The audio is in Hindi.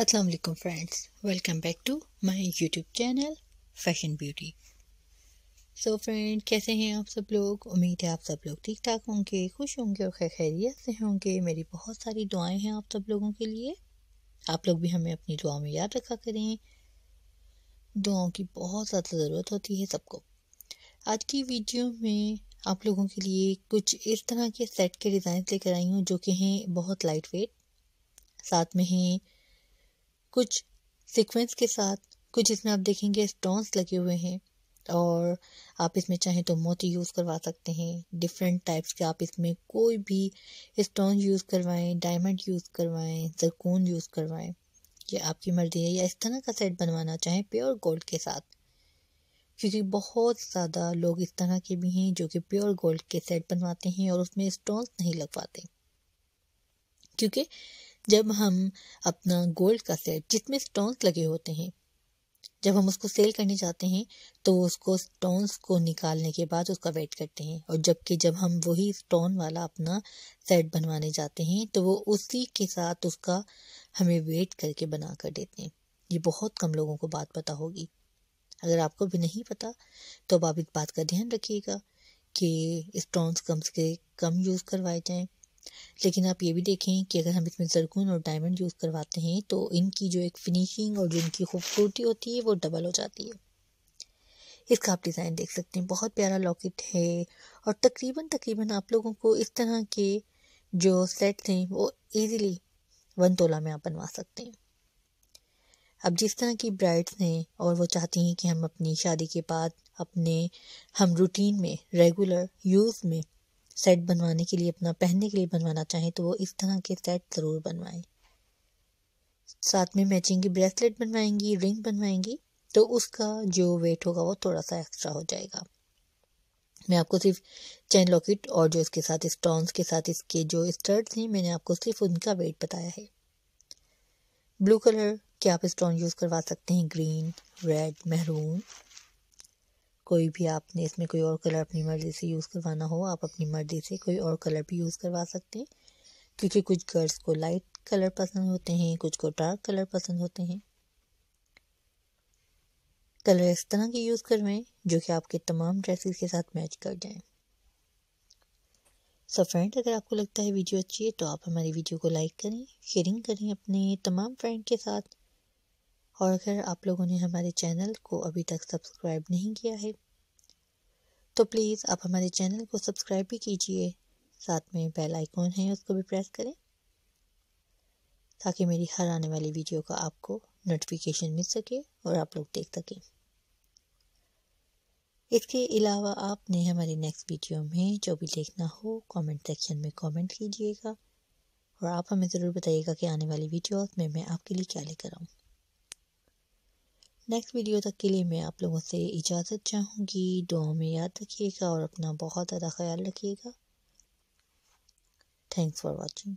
Aslam friends welcome back to my YouTube channel fashion beauty so friend कैसे हैं आप सब लोग उम्मीद है आप सब लोग ठीक ठाक होंगे खुश होंगे और खैर खैरियत से होंगे मेरी बहुत सारी दुआएं हैं आप सब लोगों के लिए आप लोग भी हमें अपनी दुआओं में याद रखा करें दुआओं की बहुत ज़्यादा ज़रूरत होती है सबको आज की वीडियो में आप लोगों के लिए कुछ इस तरह के सेट के डिज़ाइन लेकर आई हूँ जो कि हैं बहुत लाइट वेट साथ में हैं कुछ सीक्वेंस के साथ कुछ इसमें आप देखेंगे स्टोन्स लगे हुए हैं और आप इसमें चाहें तो मोती यूज़ करवा सकते हैं डिफरेंट टाइप्स के आप इसमें कोई भी स्टोन यूज़ करवाएं डायमंड यूज़ करवाएं जरकून यूज़ करवाएं ये आपकी मर्ज़ी है या इस तरह का सेट बनवाना चाहें प्योर गोल्ड के साथ क्योंकि बहुत ज़्यादा लोग इस तरह के भी हैं जो कि प्योर गोल्ड के सेट बनवाते हैं और उसमें स्टोन्स नहीं लगवाते क्योंकि जब हम अपना गोल्ड का सेट जिसमें स्टोन्स लगे होते हैं जब हम उसको सेल करने जाते हैं तो उसको स्टोन्स को निकालने के बाद उसका वेट करते हैं और जबकि जब हम वही स्टोन वाला अपना सेट बनवाने जाते हैं तो वो उसी के साथ उसका हमें वेट करके बना कर देते हैं ये बहुत कम लोगों को बात पता होगी अगर आपको भी नहीं पता तो अब आप इस बात का ध्यान रखिएगा कि स्टोन्स कम से कम यूज़ करवाए जाएँ लेकिन आप ये भी देखें कि अगर हम इसमें जरगुन और डायमंड यूज़ करवाते हैं तो इनकी जो एक फिनिशिंग और जो इनकी खूबसूरती होती है वो डबल हो जाती है इसका आप डिज़ाइन देख सकते हैं बहुत प्यारा लॉकेट है और तकरीबन तकरीबन आप लोगों को इस तरह के जो सेट्स हैं वो ईज़िली वन तोला में आप बनवा सकते हैं अब जिस तरह की ब्राइड्स हैं और वो चाहती हैं कि हम अपनी शादी के बाद अपने हम रूटीन में रेगुलर यूज़ में सेट बनवाने के लिए अपना पहनने के लिए बनवाना चाहें तो वो इस तरह के सेट ज़रूर बनवाएं साथ में मैचिंग की ब्रेसलेट बनवाएंगी रिंग बनवाएंगी तो उसका जो वेट होगा वो थोड़ा सा एक्स्ट्रा हो जाएगा मैं आपको सिर्फ चैन लॉकेट और जो इसके साथ स्टोन्स के साथ इसके जो स्टर्ट्स हैं मैंने आपको सिर्फ उनका वेट बताया है ब्लू कलर के आप स्टोन यूज़ करवा सकते हैं ग्रीन रेड महरून कोई भी आपने इसमें कोई और कलर अपनी मर्ज़ी से यूज़ करवाना हो आप अपनी मर्ज़ी से कोई और कलर भी यूज़ करवा सकते हैं क्योंकि कुछ गर्ल्स को लाइट कलर पसंद होते हैं कुछ को डार्क कलर पसंद होते हैं कलर इस तरह के यूज़ करवाएं जो कि आपके तमाम ड्रेसेस के साथ मैच कर जाए सो so फ्रेंड अगर आपको लगता है वीडियो अच्छी है तो आप हमारी वीडियो को लाइक करें शेयरिंग करें अपने तमाम फ्रेंड के साथ और अगर आप लोगों ने हमारे चैनल को अभी तक सब्सक्राइब नहीं किया है तो प्लीज़ आप हमारे चैनल को सब्सक्राइब भी कीजिए साथ में बेल आइकॉन है उसको भी प्रेस करें ताकि मेरी हर आने वाली वीडियो का आपको नोटिफिकेशन मिल सके और आप लोग देख सकें इसके अलावा आपने हमारी नेक्स्ट वीडियो में जो भी देखना हो कमेंट सेक्शन में कमेंट कीजिएगा और आप हमें ज़रूर बताइएगा कि आने वाली वीडियोस में मैं आपके लिए क्या लेकर आऊँ नेक्स्ट वीडियो तक के लिए मैं आप लोगों से इजाज़त चाहूँगी दुआ में याद रखिएगा और अपना बहुत ज़्यादा ख्याल रखिएगा थैंक्स फॉर वॉचिंग